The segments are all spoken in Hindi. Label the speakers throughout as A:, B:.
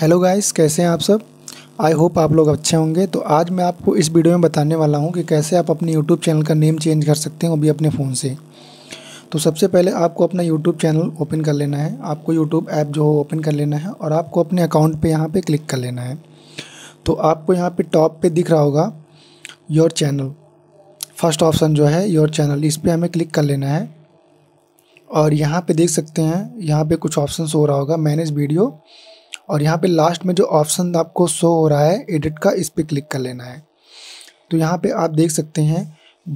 A: हेलो गाइस कैसे हैं आप सब आई होप आप लोग अच्छे होंगे तो आज मैं आपको इस वीडियो में बताने वाला हूं कि कैसे आप अपने यूट्यूब चैनल का नेम चेंज कर सकते हैं वो भी अपने फ़ोन से तो सबसे पहले आपको अपना यूट्यूब चैनल ओपन कर लेना है आपको यूट्यूब ऐप जो हो ओपन कर लेना है और आपको अपने अकाउंट पर यहाँ पर क्लिक कर लेना है तो आपको यहाँ पर टॉप पर दिख रहा होगा योर चैनल फर्स्ट ऑप्शन जो है योर चैनल इस पर हमें क्लिक कर लेना है और यहाँ पर देख सकते हैं यहाँ पर कुछ ऑप्शन हो रहा होगा मैनेज वीडियो और यहाँ पे लास्ट में जो ऑप्शन आपको शो हो रहा है एडिट का इस पर क्लिक कर लेना है तो यहाँ पे आप देख सकते हैं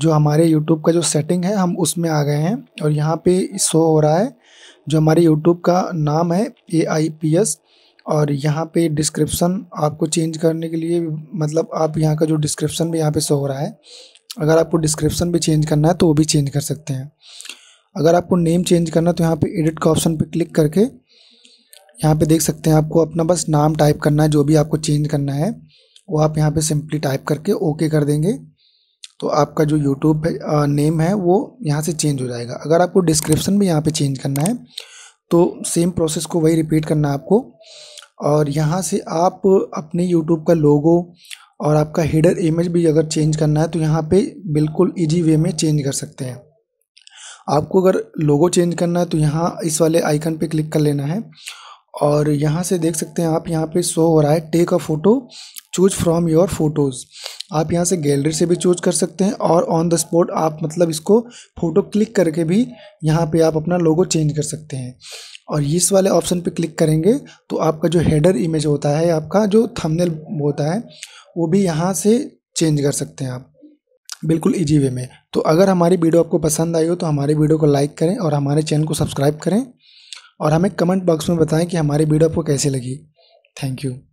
A: जो हमारे यूट्यूब का जो सेटिंग है हम उसमें आ गए हैं और यहाँ पे शो हो रहा है जो हमारे यूट्यूब का नाम है ए आई पी एस और यहाँ पे डिस्क्रिप्शन आपको चेंज करने के लिए मतलब आप यहाँ का जो डिस्क्रिप्शन भी यहाँ पे शो हो रहा है अगर आपको डिस्क्रिप्शन भी चेंज करना है तो वो भी चेंज कर सकते हैं अगर आपको नेम चेंज करना है तो यहाँ पे एडिट का ऑप्शन पे क्लिक करके यहाँ पे देख सकते हैं आपको अपना बस नाम टाइप करना है जो भी आपको चेंज करना है वो आप यहाँ पे सिंपली टाइप करके ओके कर देंगे तो आपका जो यूट्यूब नेम है वो यहाँ से चेंज हो जाएगा अगर आपको डिस्क्रिप्शन भी यहाँ पे चेंज करना है तो सेम प्रोसेस को वही रिपीट करना है आपको और यहाँ से आप अपने यूट्यूब का लोगो और आपका हेडर इमेज भी अगर चेंज करना है तो यहाँ पर बिल्कुल ईजी वे में चेंज कर सकते हैं आपको अगर लोगो चेंज करना है तो यहाँ इस वाले आइकन पे क्लिक कर लेना है और यहाँ से देख सकते हैं आप यहाँ पे शो हो रहा है take a photo choose from your photos आप यहाँ से गैलरी से भी चूज कर सकते हैं और ऑन द स्पॉट आप मतलब इसको फ़ोटो क्लिक करके भी यहाँ पे आप अपना लोगो चेंज कर सकते हैं और इस वाले ऑप्शन पे क्लिक करेंगे तो आपका जो हेडर इमेज होता है आपका जो थंबनेल होता है वो भी यहाँ से चेंज कर सकते हैं आप बिल्कुल इजी वे में तो अगर हमारी वीडियो आपको पसंद आई हो तो हमारे वीडियो को लाइक करें और हमारे चैनल को सब्सक्राइब करें और हमें कमेंट बॉक्स में बताएं कि हमारी वीडियो आपको कैसी लगी थैंक यू